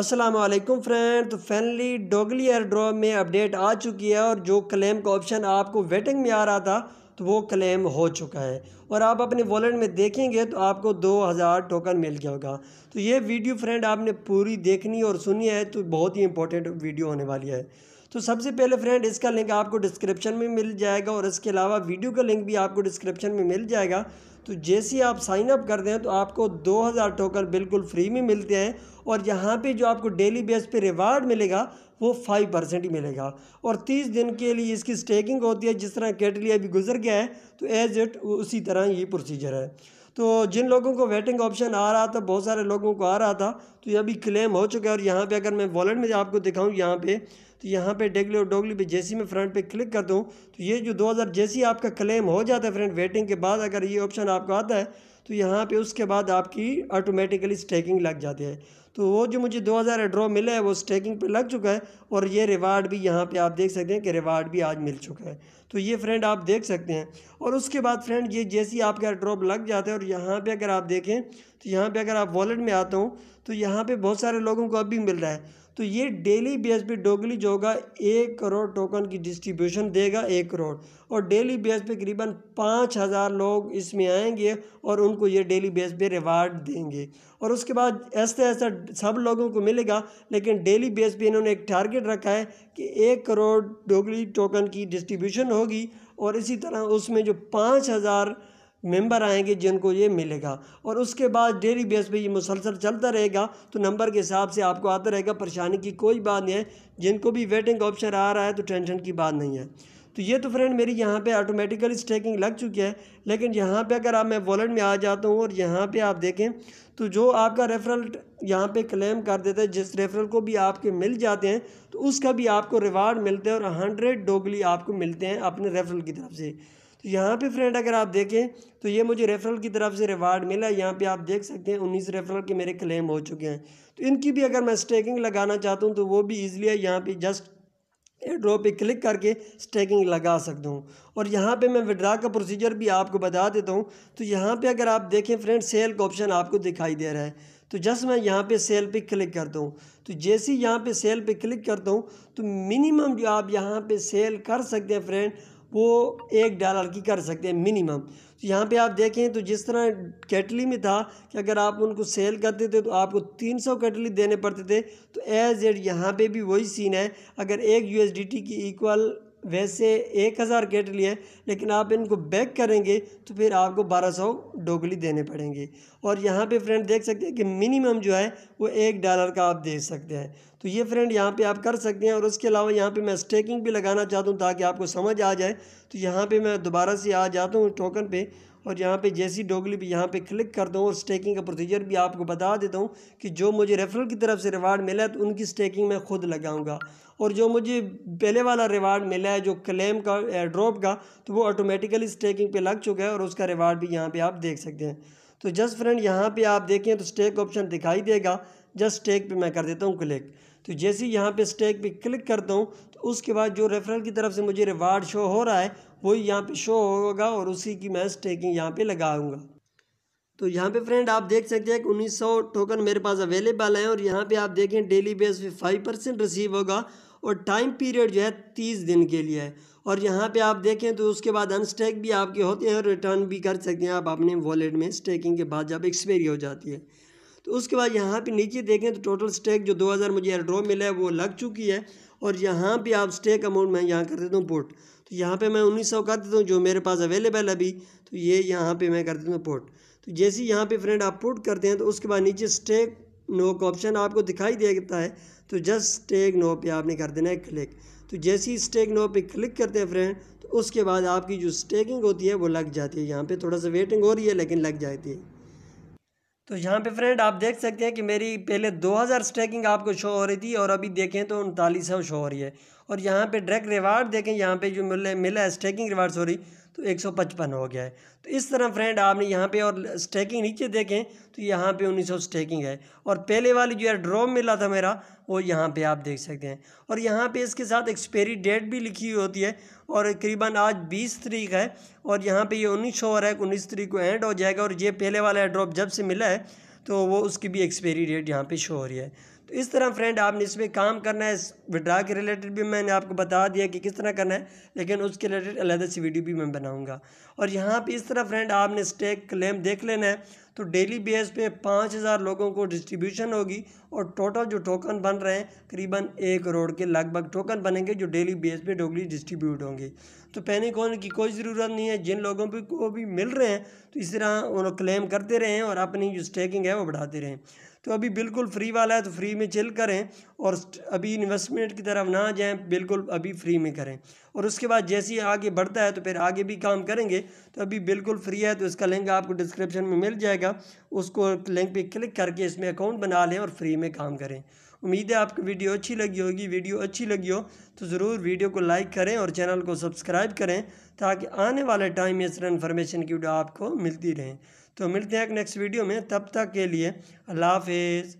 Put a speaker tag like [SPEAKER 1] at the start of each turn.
[SPEAKER 1] Aslam friend तो finally डोगली airdrop में अपडेट आ चुकी है और जो क्लेम का ऑप्शन आपको वेटिंग में आ रहा था तो वो क्लेम हो चुका है और आप अपने वॉलेट में देखेंगे तो आपको 2000 टोकन मिल गया होगा तो ये वीडियो फ्रेंड आपने पूरी देखनी और सुनी है तो बहुत ही इंपॉर्टेंट वीडियो होने वाली है तो सबसे पहले फ्रेंड इसका लिंक आपको डिस्क्रिप्शन में मिल जाएगा और इसके अलावा वीडियो का लिंक भी आपको डिस्क्रिप्शन में मिल जाएगा तो जैसे आप साइन अप करते हैं तो आपको 2000 टोकन बिल्कुल फ्री में मिलते हैं और यहाँ पे जो आपको डेली बेस पे रिवार्ड मिलेगा वो फाइव परसेंट ही मिलेगा और तीस दिन के लिए इसकी स्टेकिंग होती है जिस तरह कैटली अभी गुजर गया है तो एज इट उसी तरह ये प्रोसीजर है तो जिन लोगों को वेटिंग ऑप्शन आ रहा था बहुत सारे लोगों को आ रहा था तो ये अभी क्लेम हो चुका है और यहाँ पे अगर मैं वॉलेट में आपको दिखाऊँ यहाँ पे तो यहाँ पे डेगली और डोगली पे जैसी में फ्रंट पे क्लिक करता हूँ तो ये जो 2000 जैसी आपका क्लेम हो जाता है फ्रेंड वेटिंग के बाद अगर ये ऑप्शन आपको आता है तो यहाँ पे उसके बाद आपकी ऑटोमेटिकली स्टेकिंग लग जाती है तो वो जो मुझे 2000 हज़ार ड्रॉ मिला है वो स्टेकिंग पे लग चुका है और ये रिवार्ड भी यहाँ पे आप देख सकते हैं कि रिवार्ड भी आज मिल चुका है तो ये फ्रेंड आप देख सकते हैं और उसके बाद फ्रेंड ये जैसी आपका ड्रॉप लग जाता है और यहाँ पे अगर आप देखें तो यहाँ पे अगर आप वॉलेट में आता हूँ तो यहाँ पे बहुत सारे लोगों को अब भी मिल रहा है तो ये डेली बेस पे डोगली जो होगा एक करोड़ टोकन की डिस्ट्रीब्यूशन देगा एक करोड़ और डेली बेस पे करीबन पाँच हज़ार लोग इसमें आएंगे और उनको ये डेली बेस पे रिवार्ड देंगे और उसके बाद ऐसा ऐसा सब लोगों को मिलेगा लेकिन डेली बेस पे इन्होंने एक टारगेट रखा है कि एक करोड़ डोगली टोकन की डिस्ट्रीब्यूशन होगी और इसी तरह उसमें जो पाँच हज़ार मेंबर आएंगे जिनको ये मिलेगा और उसके बाद डेली बेस पे ये मुसलसल चलता रहेगा तो नंबर के हिसाब से आपको आता रहेगा परेशानी की कोई बात नहीं है जिनको भी वेटिंग ऑप्शन आ रहा है तो टेंशन की बात नहीं है तो ये तो फ्रेंड मेरी यहाँ पे ऑटोमेटिकली स्टेकिंग लग चुकी है लेकिन यहाँ पे अगर आप मैं वॉलेट में आ जाता हूँ और यहाँ पे आप देखें तो जो आपका रेफरल यहाँ पे क्लेम कर देता है जिस रेफरल को भी आपके मिल जाते हैं तो उसका भी आपको रिवार्ड मिलता है और हंड्रेड डोगली आपको मिलते हैं अपने रेफरल की तरफ से तो यहाँ पे फ्रेंड अगर आप देखें तो ये मुझे रेफरल की तरफ से रिवार्ड मिला है यहाँ पे आप देख सकते हैं उन्नीस रेफरल के मेरे क्लेम हो चुके हैं तो इनकी भी अगर मैं स्टेकिंग लगाना चाहता हूँ तो वो भी ईजिली है यहाँ पे जस्ट एड्रो पे क्लिक करके स्टेकिंग लगा सकता हूँ और यहाँ पे मैं विड्रा का प्रोसीजर भी आपको बता देता हूँ तो यहाँ पे अगर आप देखें फ्रेंड सेल का ऑप्शन आपको दिखाई दे रहा है तो जस्ट मैं यहाँ पे सेल पे क्लिक करता हूँ तो जैसे ही यहाँ पे सेल पे क्लिक करता हूँ तो मिनिमम जो आप यहाँ पे सेल कर सकते हैं फ्रेंड वो एक डॉलर की कर सकते हैं मिनिमम तो यहाँ पे आप देखें तो जिस तरह कैटली में था कि अगर आप उनको सेल करते थे तो आपको 300 कैटली देने पड़ते थे तो एज एड यहाँ पे भी वही सीन है अगर एक यूएसडीटी की इक्वल वैसे एक हज़ार गेट लिए लेकिन आप इनको बैक करेंगे तो फिर आपको बारह सौ डोगली देने पड़ेंगे और यहाँ पे फ्रेंड देख सकते हैं कि मिनिमम जो है वो एक डॉलर का आप दे सकते हैं तो ये फ्रेंड यहाँ पे आप कर सकते हैं और उसके अलावा यहाँ पे मैं स्टेकिंग भी लगाना चाहता हूँ ताकि आपको समझ आ जाए तो यहाँ पर मैं दोबारा से आ जाता हूँ टोकन पर और यहाँ पे जैसी डोगली भी यहाँ पे क्लिक कर दूँ और स्टेकिंग का प्रोसीजर भी आपको बता देता हूँ कि जो मुझे रेफरल की तरफ से रिवार्ड मिला है तो उनकी स्टेकिंग मैं खुद लगाऊंगा और जो मुझे पहले वाला रिवार्ड मिला है जो क्लेम का ड्रॉप का तो वो ऑटोमेटिकली स्टेकिंग पे लग चुका है और उसका रिवार्ड भी यहाँ पर आप देख सकते हैं तो जस्ट फ्रेंड यहाँ पर आप देखें तो स्टेक ऑप्शन दिखाई देगा जस्ट स्टेक पर मैं कर देता हूँ क्लिक तो जैसे ही यहाँ पे स्टेक पे क्लिक करता हूँ उसके बाद जो रेफरल की तरफ से मुझे रिवार्ड शो हो रहा है वही यहाँ पे शो होगा और उसी की मैं स्टेकिंग यहाँ पे लगाऊंगा तो यहाँ पे फ्रेंड आप देख सकते हैं कि 1900 टोकन मेरे पास अवेलेबल हैं और यहाँ पे आप देखें डेली बेस पे फाइव परसेंट रिसीव होगा और टाइम पीरियड जो है तीस दिन के लिए है और यहाँ पे आप देखें तो उसके बाद अनस्टेक भी आपके होते हैं और रिटर्न भी कर सकते हैं आप अपने वॉलेट में स्टेकिंग के बाद जब एक्सपायरी हो जाती है तो उसके बाद यहाँ पे नीचे देखें तो टोटल स्टेक जो 2000 मुझे एयर ड्रॉप मिला है वो लग चुकी है और यहाँ पे आप स्टेक अमाउंट मैं यहाँ कर देता हूँ पोर्ट तो यहाँ पे मैं 1900 कर देता हूँ जो मेरे पास अवेलेबल अभी तो ये यहाँ पर मैं कर देता हूँ पोर्ट तो जैसे यहाँ पर फ्रेंड आप पुट करते हैं तो उसके बाद नीचे स्टेक नो का ऑप्शन आपको दिखाई देता है तो जस्ट स्टेक नो पर आपने कर देना है क्लिक तो जैसे ही स्टेक नो पे क्लिक करते हैं फ्रेंड तो उसके बाद आपकी जो स्टेकिंग होती है वो लग जाती है यहाँ पे थोड़ा सा वेटिंग हो रही है लेकिन लग जाती है तो यहाँ पे फ्रेंड आप देख सकते हैं कि मेरी पहले 2000 स्ट्रैकिंग आपको शो हो रही थी और अभी देखें तो उनतालीस शो हो रही है और यहाँ पे डायरेक्ट रिवार्ड देखें यहाँ पे जो मिले मिला है स्ट्रैकिंग रिवार्ड सॉरी तो एक सौ पचपन हो गया है तो इस तरह फ्रेंड आपने यहाँ पे और स्टेकिंग नीचे देखें तो यहाँ पे उन्नीस सौ स्टैकिंग है और पहले वाली जो है ड्रॉप मिला था मेरा वो यहाँ पे आप देख सकते हैं और यहाँ पे इसके साथ एक्सपायरी डेट भी लिखी हुई होती है और करीबन आज बीस तरीक है और यहाँ पे ये उन्नीस सौ है उन्नीस तरीक को एंड हो जाएगा और ये पहले वाला ड्रॉप जब से मिला है तो वो उसकी भी एक्सपायरी डेट यहाँ पे शो हो रही है तो इस तरह फ्रेंड आपने इस पर काम करना है विड्रा के रिलेटेड भी मैंने आपको बता दिया कि किस तरह करना है लेकिन उसके रिलेटेड अलग से वीडियो भी मैं बनाऊंगा और यहाँ पे इस तरह फ्रेंड आपने स्टेक क्लेम देख लेना है तो डेली बेस पे पाँच हज़ार लोगों को डिस्ट्रीब्यूशन होगी और टोटल जो टोकन बन रहे हैं करीबन एक करोड़ के लगभग टोकन बनेंगे जो डेली बेस पे डोगली डिस्ट्रीब्यूट होंगे तो पैनिक होने की कोई ज़रूरत नहीं है जिन लोगों को भी मिल रहे हैं तो इस तरह उन्हें क्लेम करते रहें और अपनी जो स्टेकिंग है वो बढ़ाते रहें तो अभी बिल्कुल फ्री वाला है तो फ्री में चिल करें और अभी इन्वेस्टमेंट की तरफ ना जाएं बिल्कुल अभी फ्री में करें और उसके बाद जैसे ही आगे बढ़ता है तो फिर आगे भी काम करेंगे तो अभी बिल्कुल फ्री है तो इसका लिंक आपको डिस्क्रिप्शन में मिल जाएगा उसको लिंक पर क्लिक करके इसमें अकाउंट बना लें और फ्री में काम करें उम्मीद है आपको वीडियो अच्छी लगी होगी वीडियो अच्छी लगी हो तो ज़रूर वीडियो को लाइक करें और चैनल को सब्सक्राइब करें ताकि आने वाले टाइम में इस तरह इन्फॉर्मेशन की वीडियो आपको मिलती रहे तो मिलते हैं एक नेक्स्ट वीडियो में तब तक के लिए अल्लाह हाफिज़